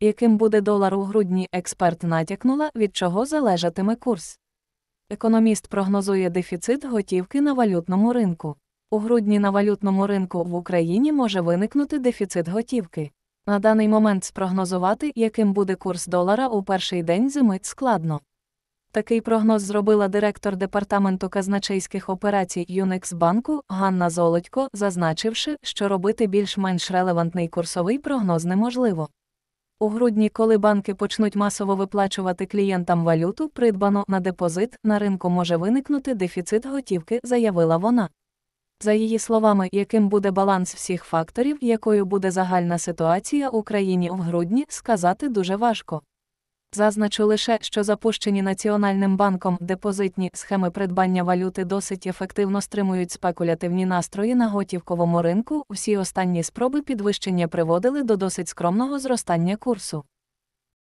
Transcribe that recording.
Яким буде долар у грудні, експерт натякнула, від чого залежатиме курс. Економіст прогнозує дефіцит готівки на валютному ринку. У грудні на валютному ринку в Україні може виникнути дефіцит готівки. На даний момент спрогнозувати, яким буде курс долара у перший день зими складно. Такий прогноз зробила директор департаменту казначейських операцій Юниксбанку Ганна Золодько, зазначивши, що робити більш-менш релевантний курсовий прогноз неможливо. У грудні, коли банки почнуть масово виплачувати клієнтам валюту, придбано на депозит, на ринку може виникнути дефіцит готівки, заявила вона. За її словами, яким буде баланс всіх факторів, якою буде загальна ситуація Україні в грудні, сказати дуже важко. Зазначу лише, що запущені Національним банком депозитні схеми придбання валюти досить ефективно стримують спекулятивні настрої на готівковому ринку. Усі останні спроби підвищення приводили до досить скромного зростання курсу.